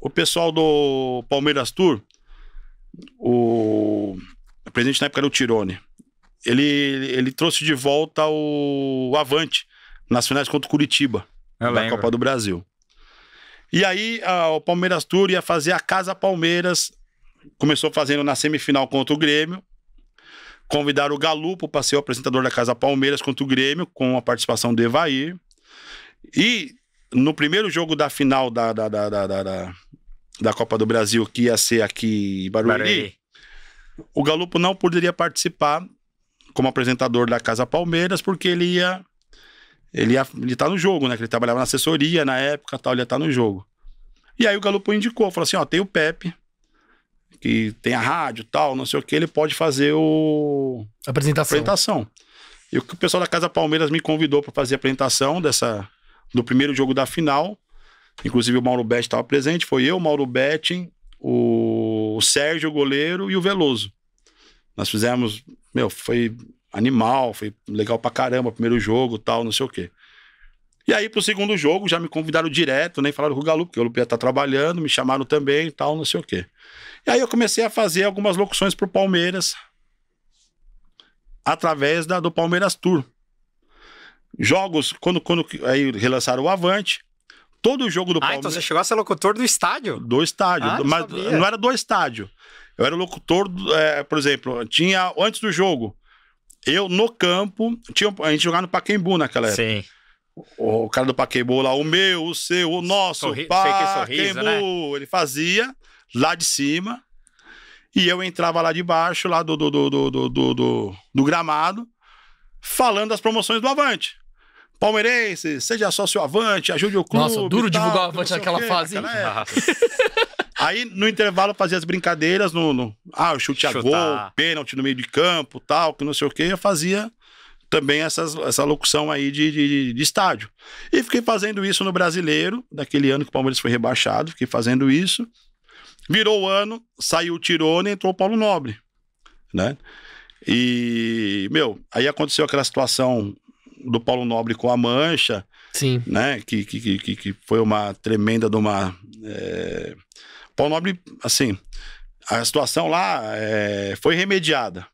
o pessoal do Palmeiras Tour, o, o presidente na época era o Tirone, ele, ele trouxe de volta o, o Avante nas finais contra o Curitiba, Eu da lembro. Copa do Brasil. E aí a, o Palmeiras Tour ia fazer a Casa Palmeiras, começou fazendo na semifinal contra o Grêmio, convidaram o Galupo para ser o apresentador da Casa Palmeiras contra o Grêmio, com a participação do Evair. E no primeiro jogo da final da, da, da, da da Copa do Brasil, que ia ser aqui em Barueri, Barueri, o Galupo não poderia participar como apresentador da Casa Palmeiras, porque ele ia. Ele ia ele tá no jogo, né? Que ele trabalhava na assessoria na época tal, ele ia estar tá no jogo. E aí o Galupo indicou, falou assim: ó, tem o Pepe, que tem a rádio tal, não sei o que, ele pode fazer o. Apresentação. apresentação. E o pessoal da Casa Palmeiras me convidou para fazer a apresentação dessa do primeiro jogo da final. Inclusive o Mauro Betti estava presente, foi eu, Mauro Betti, o Sérgio, o goleiro, e o Veloso. Nós fizemos, meu, foi animal, foi legal pra caramba, primeiro jogo, tal, não sei o quê. E aí pro segundo jogo já me convidaram direto, nem né, falaram com o Galo, porque o Lupe ia estar trabalhando, me chamaram também, tal, não sei o quê. E aí eu comecei a fazer algumas locuções pro Palmeiras através da, do Palmeiras Tour. Jogos, quando, quando aí relançaram o Avante, todo o jogo do Palmeiras. Ah, então você chegou a ser locutor do estádio? Do estádio, ah, mas sabia. não era do estádio. Eu era locutor, é, por exemplo, tinha antes do jogo, eu no campo, tinha, a gente jogava no Paquembu naquela época. Sim. O, o cara do Paquembu lá, o meu, o seu, o nosso, Sorri é Paquembu, né? ele fazia lá de cima. E eu entrava lá de baixo, lá do, do, do, do, do, do, do gramado, falando das promoções do Avante. Palmeirense, seja sócio avante, ajude o clube. Nossa, duro tal, divulgar o avante naquela quê, fase. Naquela né? Aí, no intervalo, fazia as brincadeiras no. no ah, o chute Chutar. a gol, pênalti no meio de campo, tal, que não sei o quê. Eu fazia também essas, essa locução aí de, de, de, estádio. E fiquei fazendo isso no brasileiro, daquele ano que o Palmeiras foi rebaixado, fiquei fazendo isso. Virou o ano, saiu o Tirone, entrou o Paulo Nobre, né? E, meu, aí aconteceu aquela situação do Paulo Nobre com a Mancha, sim, né? Que, que, que, que foi uma tremenda de uma é... Paulo Nobre, assim, a situação lá é... foi remediada.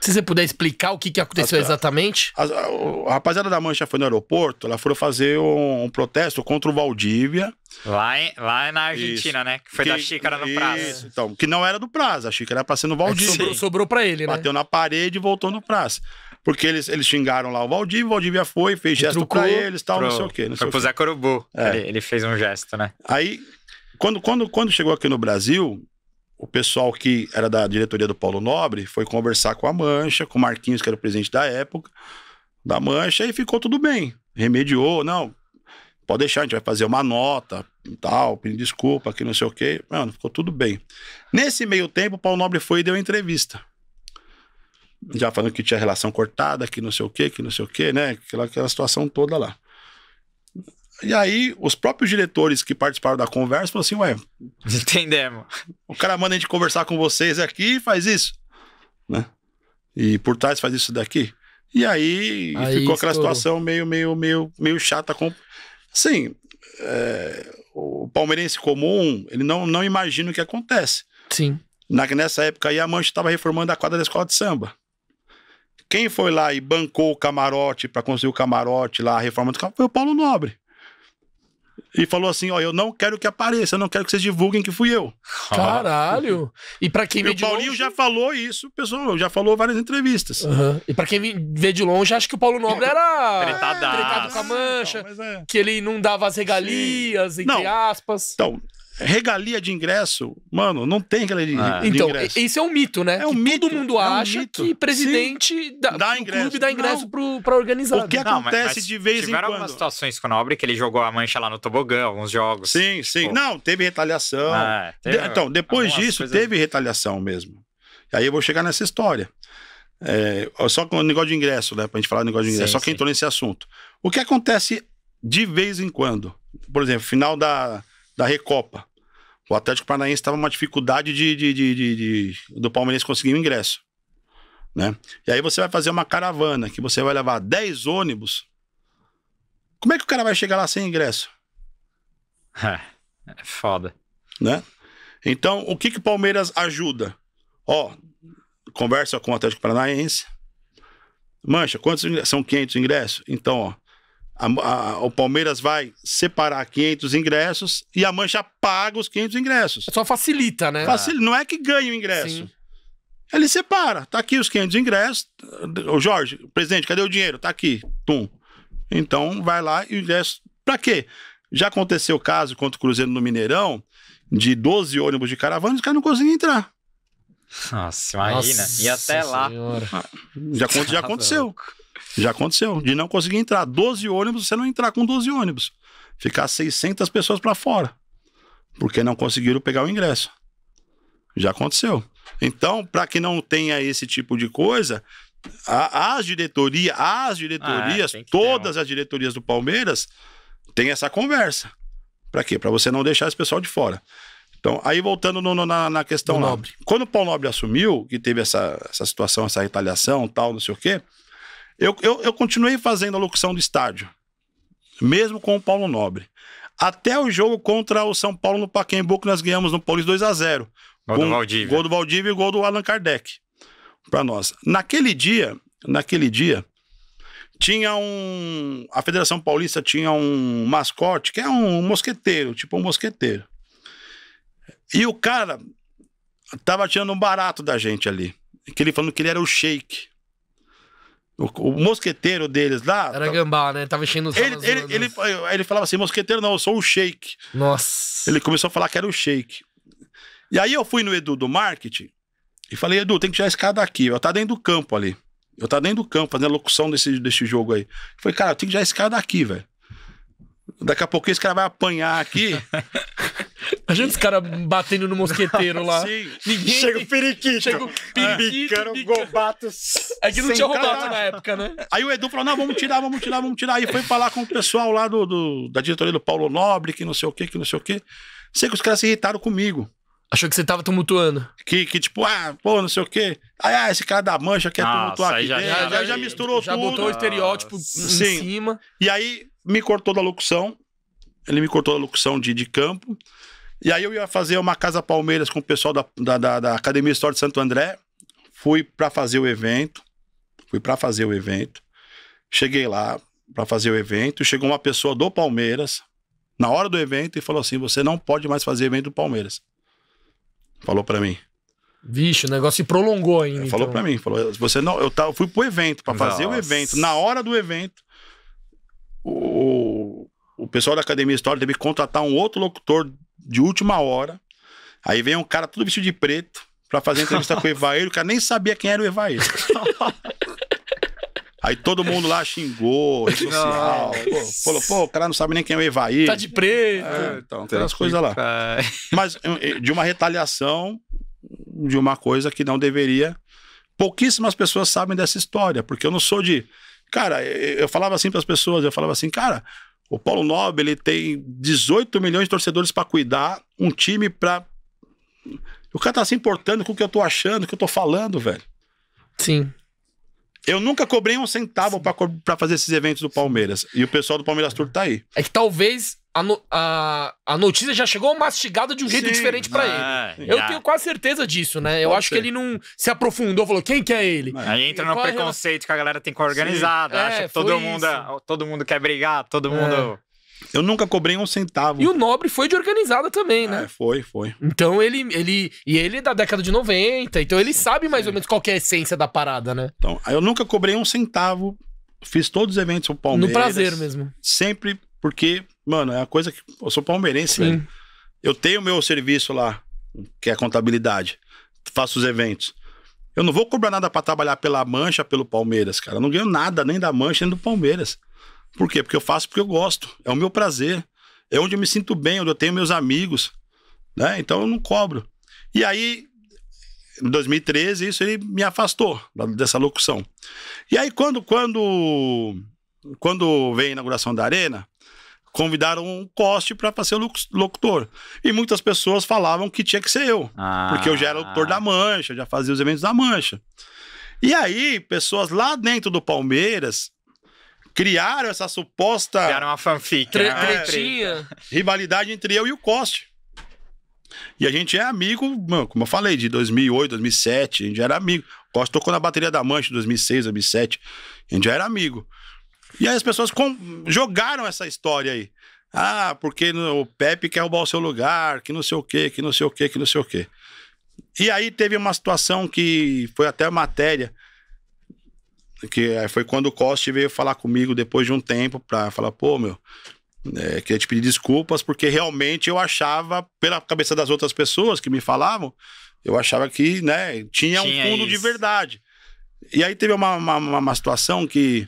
Se você puder explicar o que, que aconteceu a, exatamente. A, a, a, rapaziada da Mancha foi no aeroporto, ela foram fazer um, um protesto contra o Valdívia. Lá, em, lá na Argentina, isso. né? Que foi que, da xícara no Praça. Então, que não era do Praça, a xícara era pra ser no é, Valdívia. É sobrou, sobrou pra ele, Bateu né? Bateu na parede e voltou no Praça. Porque eles, eles xingaram lá o Valdívia, o Valdívia foi, fez gesto trucou, pra eles, tal, pro, não sei o quê. Não foi pro Zé Corubu, é. ele, ele, fez um gesto, né? Aí, quando, quando, quando chegou aqui no Brasil, o pessoal que era da diretoria do Paulo Nobre foi conversar com a Mancha, com o Marquinhos, que era o presidente da época, da Mancha, e ficou tudo bem. Remediou, não, pode deixar, a gente vai fazer uma nota, tal, pedindo desculpa, que não sei o quê. Mano, ficou tudo bem. Nesse meio tempo, o Paulo Nobre foi e deu entrevista já falando que tinha relação cortada, que não sei o que, que não sei o que, né? Aquela, aquela situação toda lá. E aí, os próprios diretores que participaram da conversa falaram assim: ué. Entendemos. O cara manda a gente conversar com vocês aqui e faz isso. Né? E por trás faz isso daqui. E aí, aí ficou aquela situação meio, meio, meio, meio chata. Com... Assim, é, o palmeirense comum, ele não, não imagina o que acontece. Sim. Na, nessa época aí, a Mancha estava reformando a quadra da escola de samba. Quem foi lá e bancou o camarote para conseguir o camarote lá, a reforma do camarote, foi o Paulo Nobre. E falou assim: ó, eu não quero que apareça, eu não quero que vocês divulguem que fui eu. Caralho! E para quem e vê o Paulinho longe... já falou isso, pessoal, já falou várias entrevistas. Uhum. E para quem vê de longe, acho que o Paulo Nobre era tretado com a mancha, então, é... que ele não dava as regalias, Sim. entre não. aspas. Então, regalia de ingresso, mano, não tem regalia de, ah, de então, ingresso. Então, esse é um mito, né? É um que mito. Todo mundo é acha que presidente da, dá, ingresso. clube dá ingresso para organizar. O que é não, acontece mas, mas de vez em quando? Tiveram algumas situações com o Nobre que ele jogou a mancha lá no tobogã, alguns jogos. Sim, tipo... sim. Não, teve retaliação. Ah, teve, de, então, depois disso, coisas... teve retaliação mesmo. E aí eu vou chegar nessa história. É, só com o negócio de ingresso, né? Pra gente falar do negócio de ingresso. Sim, só quem entrou nesse assunto. O que acontece de vez em quando? Por exemplo, final da, da Recopa. O Atlético Paranaense estava uma dificuldade de, de, de, de, do Palmeirense conseguir o ingresso. Né? E aí você vai fazer uma caravana que você vai levar 10 ônibus. Como é que o cara vai chegar lá sem ingresso? É, é foda. Né? Então, o que, que o Palmeiras ajuda? Ó, conversa com o Atlético Paranaense. Mancha, quantos ingressos? São 500 ingressos? Então, ó, a, a, o Palmeiras vai separar 500 ingressos e a Mancha paga os 500 ingressos. Só facilita, né? Facil... Não é que ganha o ingresso. Sim. Ele separa. Tá aqui os 500 ingressos. O Jorge, presidente, cadê o dinheiro? Tá aqui. Tum. Então vai lá e o ingresso. Pra quê? Já aconteceu o caso contra o Cruzeiro no Mineirão de 12 ônibus de caravana e os caras não conseguiam entrar. Nossa, imagina. Nossa e até senhora. lá. Ah, já, já aconteceu. Tá já aconteceu, de não conseguir entrar. 12 ônibus, você não entrar com 12 ônibus. Ficar 600 pessoas para fora, porque não conseguiram pegar o ingresso. Já aconteceu. Então, para que não tenha esse tipo de coisa, as diretoria, as diretorias, ah, todas um... as diretorias do Palmeiras têm essa conversa. Para quê? Para você não deixar esse pessoal de fora. Então, aí voltando no, no, na, na, questão Nobre. Quando o Paulo Nobre assumiu, que teve essa, essa situação, essa retaliação, tal, não sei o quê, eu, eu, eu continuei fazendo a locução do estádio, mesmo com o Paulo Nobre. Até o jogo contra o São Paulo no Pacaembu, que nós ganhamos no Paulista 2 a 0 Gol do Valdívia. Gol do Valdívia e gol do Allan Kardec. Para nós. Naquele dia, naquele dia, tinha um. A Federação Paulista tinha um mascote, que é um mosqueteiro, tipo um mosqueteiro. E o cara tava tirando um barato da gente ali. Que ele falando que ele era o shake. O, o, mosqueteiro deles lá. Era tá- gambá, né? Tava enchendo os ele, ele, ele, ele, falava assim: mosqueteiro não, eu sou o shake. Nossa. Ele começou a falar que era o shake. E aí eu fui no Edu do marketing e falei: Edu, tem que tirar esse cara daqui. Eu tá dentro do campo ali. Eu tá dentro do campo, fazendo a locução desse, desse jogo aí. falei, cara, eu tenho que tirar esse cara daqui, velho. Daqui a pouco esse cara vai apanhar aqui Imagina os caras batendo no mosqueteiro lá. Sim. Ninguém chega o periquito. Chega o periquito. É. gobato. É que não tinha roubado na época, né? Aí o Edu falou: não, vamos tirar, vamos tirar, vamos tirar. Aí foi falar com o pessoal lá do, do da diretoria do Paulo Nobre, que não sei o quê, que não sei o quê. Sei que os caras se irritaram comigo. Achou que você tava tumultuando. Que, que tipo, ah, pô, não sei o quê. Ah, esse cara da mancha quer Nossa, ah, tumultuar aqui já, Já, já, já misturou já tudo. Já botou o estereótipo ah, Sim. em cima. E aí me cortou da locução. Ele me cortou da locução de, de campo. E aí eu ia fazer uma Casa Palmeiras com o pessoal da, da, da, da Academia História de Santo André. Fui para fazer o evento. Fui para fazer o evento. Cheguei lá para fazer o evento. Chegou uma pessoa do Palmeiras na hora do evento e falou assim: Você não pode mais fazer evento do Palmeiras. Falou para mim. Vixe, o negócio se prolongou ainda. É, falou então. para mim, falou, você não, eu tava, fui pro evento para fazer o evento. Na hora do evento, o, o pessoal da Academia História teve que contratar um outro locutor de última hora. Aí vem um cara tudo vestido de preto para fazer entrevista com o Evair. O cara nem sabia quem era o Evair. Aí todo mundo lá xingou, rede social. Pô, falou, pô, o cara não sabe nem quem é o Evair. Tá de preto. É, então, tá tem as coisas lá. Mas é. eh, de uma retaliação de uma coisa que não deveria. Pouquíssimas pessoas sabem dessa história, porque eu não sou de. Cara, eh, eu falava assim para as pessoas, eu falava assim, cara, o Paulo Nobre ele tem 18 milhões de torcedores para cuidar, um time para. O cara tá se importando com o que eu tô achando, o que eu tô falando, velho. Sim. Eu nunca cobrei um centavo para fazer esses eventos do Palmeiras. E o pessoal do Palmeiras Tour tá aí. É que talvez a, no, a, a notícia já chegou mastigada de um jeito Sim, diferente para ah, ele. Eu tenho quase certeza disso, né? Eu acho ser. que ele não se aprofundou, falou quem que é ele. Aí entra no é preconceito a... que a galera tem com a organizada. É, acha que todo mundo, é todo mundo quer brigar, todo mundo. É. Eu nunca cobrei um centavo. E o Nobre foi de organizada também, né? É, foi, foi. Então ele, ele. E ele é da década de 90, então ele sim, sabe mais sim. ou menos qual é a essência da parada, né? Então, eu nunca cobrei um centavo. Fiz todos os eventos pro Palmeiras. No prazer mesmo. Sempre porque Mano, é uma coisa que. Eu sou palmeirense, Sim. velho. Eu tenho meu serviço lá, que é a contabilidade. Faço os eventos. Eu não vou cobrar nada para trabalhar pela Mancha, pelo Palmeiras, cara. Eu não ganho nada nem da Mancha, nem do Palmeiras. Por quê? Porque eu faço porque eu gosto. É o meu prazer. É onde eu me sinto bem, onde eu tenho meus amigos. Né? Então eu não cobro. E aí, em 2013, isso ele me afastou dessa locução. E aí, quando, quando, quando vem a inauguração da Arena, convidaram o Coste para ser o locutor. E muitas pessoas falavam que tinha que ser eu, ah. porque eu já era locutor da ah. Mancha, já fazia os eventos da Mancha. E aí, pessoas lá dentro do Palmeiras criaram essa suposta. Criaram uma fanfic. Tre né? é. rivalidade entre eu e o Coste. E a gente é amigo, mano, como eu falei, de 2008, 2007, a gente já era amigo. O Costa tocou na bateria da Mancha em 2006, 2007, a gente já era amigo. E aí as pessoas com... jogaram essa história aí. Ah, porque o Pepe quer roubar o seu lugar, que não sei o quê, que não sei o quê, que não sei o quê. E aí teve uma situação que foi até matéria, que foi quando o Costa veio falar comigo depois de um tempo para falar, pô, meu, é, queria te pedir desculpas, porque realmente eu achava, pela cabeça das outras pessoas que me falavam, eu achava que, né, tinha, tinha um fundo isso. de verdade. E aí teve uma, uma, uma situação que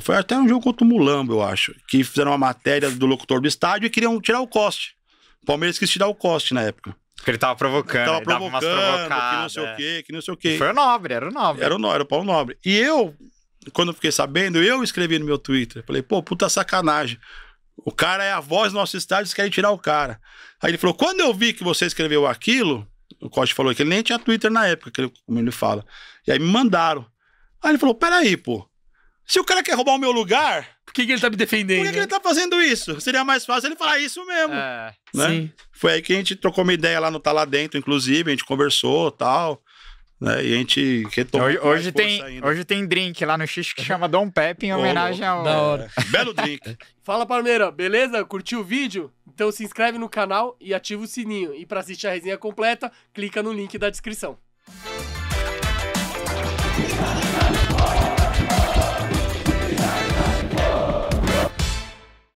foi até um jogo contra o Mulambo, eu acho. Que fizeram uma matéria do locutor do estádio e queriam tirar o Coste. O Palmeiras quis tirar o Coste na época. Porque ele tava provocando, ele tava ele provocando, que não sei o quê, é. que não sei o quê. E foi o Nobre, era o Nobre. Era o Nobre, era o pau Nobre. E eu, quando fiquei sabendo, eu escrevi no meu Twitter. Falei, pô, puta sacanagem. O cara é a voz do nosso estádio, eles querem tirar o cara. Aí ele falou, quando eu vi que você escreveu aquilo, o Costa falou que ele nem tinha Twitter na época, que ele, como ele fala. E aí me mandaram. Aí ele falou, peraí, pô. Se o cara quer roubar o meu lugar, por que, que ele tá me defendendo? Por que, que ele tá fazendo isso? Seria mais fácil ele falar isso mesmo. É, né? sim. Foi aí que a gente trocou uma ideia lá no Tá Lá Dentro, inclusive, a gente conversou tal. Né? E a gente retomou. Hoje, hoje tem, hoje tem drink lá no X que chama Dom Pepe em homenagem ao. Da hora. É. Belo drink. Fala, Palmeira, beleza? Curtiu o vídeo? Então se inscreve no canal e ativa o sininho. E para assistir a resenha completa, clica no link da descrição.